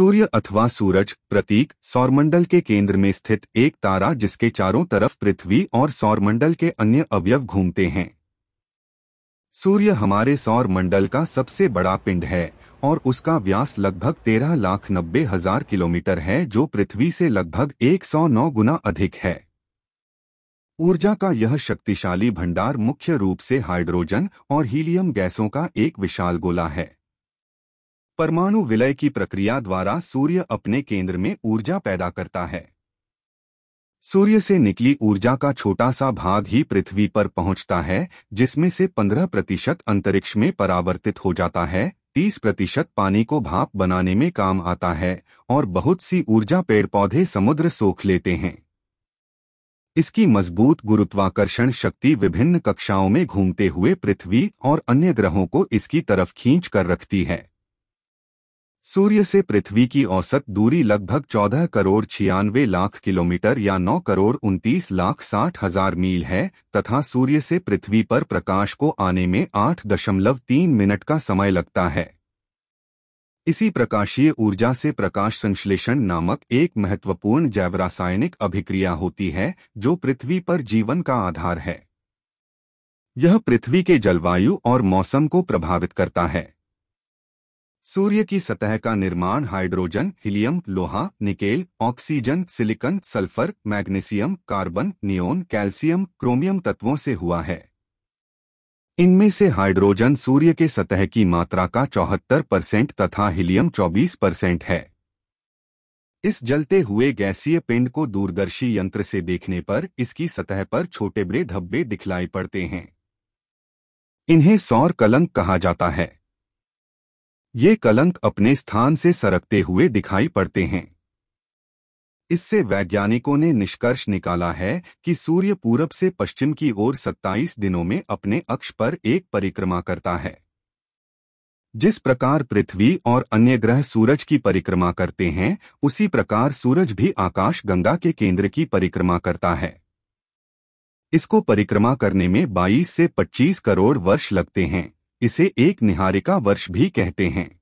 सूर्य अथवा सूरज प्रतीक सौरमंडल के केंद्र में स्थित एक तारा जिसके चारों तरफ पृथ्वी और सौरमंडल के अन्य अवयव घूमते हैं सूर्य हमारे सौर मंडल का सबसे बड़ा पिंड है और उसका व्यास लगभग तेरह लाख नब्बे हजार किलोमीटर है जो पृथ्वी से लगभग 109 गुना अधिक है ऊर्जा का यह शक्तिशाली भंडार मुख्य रूप से हाइड्रोजन और हीलियम गैसों का एक विशाल गोला है परमाणु विलय की प्रक्रिया द्वारा सूर्य अपने केंद्र में ऊर्जा पैदा करता है सूर्य से निकली ऊर्जा का छोटा सा भाग ही पृथ्वी पर पहुंचता है जिसमें से 15 प्रतिशत अंतरिक्ष में परावर्तित हो जाता है 30 प्रतिशत पानी को भाप बनाने में काम आता है और बहुत सी ऊर्जा पेड़ पौधे समुद्र सोख लेते हैं इसकी मजबूत गुरुत्वाकर्षण शक्ति विभिन्न कक्षाओं में घूमते हुए पृथ्वी और अन्य ग्रहों को इसकी तरफ खींच कर रखती है सूर्य से पृथ्वी की औसत दूरी लगभग 14 करोड़ छियानवे लाख किलोमीटर या 9 करोड़ उनतीस लाख साठ हजार मील है तथा सूर्य से पृथ्वी पर प्रकाश को आने में 8.3 मिनट का समय लगता है इसी प्रकाशीय ऊर्जा से प्रकाश संश्लेषण नामक एक महत्वपूर्ण जैवरासायनिक अभिक्रिया होती है जो पृथ्वी पर जीवन का आधार है यह पृथ्वी के जलवायु और मौसम को प्रभावित करता है सूर्य की सतह का निर्माण हाइड्रोजन हीलियम लोहा nickel oxygen silicon sulphur magnesium carbon neon calcium chromium तत्वों से हुआ है इनमें से हाइड्रोजन सूर्य के सतह की मात्रा का चौहत्तर परसेंट तथा हीलियम चौबीस परसेंट है इस जलते हुए गैसीय पिंड को दूरदर्शी यंत्र से देखने पर इसकी सतह पर छोटे बड़े धब्बे दिखलाई पड़ते हैं इन्हें सौर कलंक कहा जाता है ये कलंक अपने स्थान से सरकते हुए दिखाई पड़ते हैं इससे वैज्ञानिकों ने निष्कर्ष निकाला है कि सूर्य पूरब से पश्चिम की ओर 27 दिनों में अपने अक्ष पर एक परिक्रमा करता है जिस प्रकार पृथ्वी और अन्य ग्रह सूरज की परिक्रमा करते हैं उसी प्रकार सूरज भी आकाश गंगा के केंद्र की परिक्रमा करता है इसको परिक्रमा करने में 22 से 25 करोड़ वर्ष लगते हैं इसे एक निहारिका वर्ष भी कहते हैं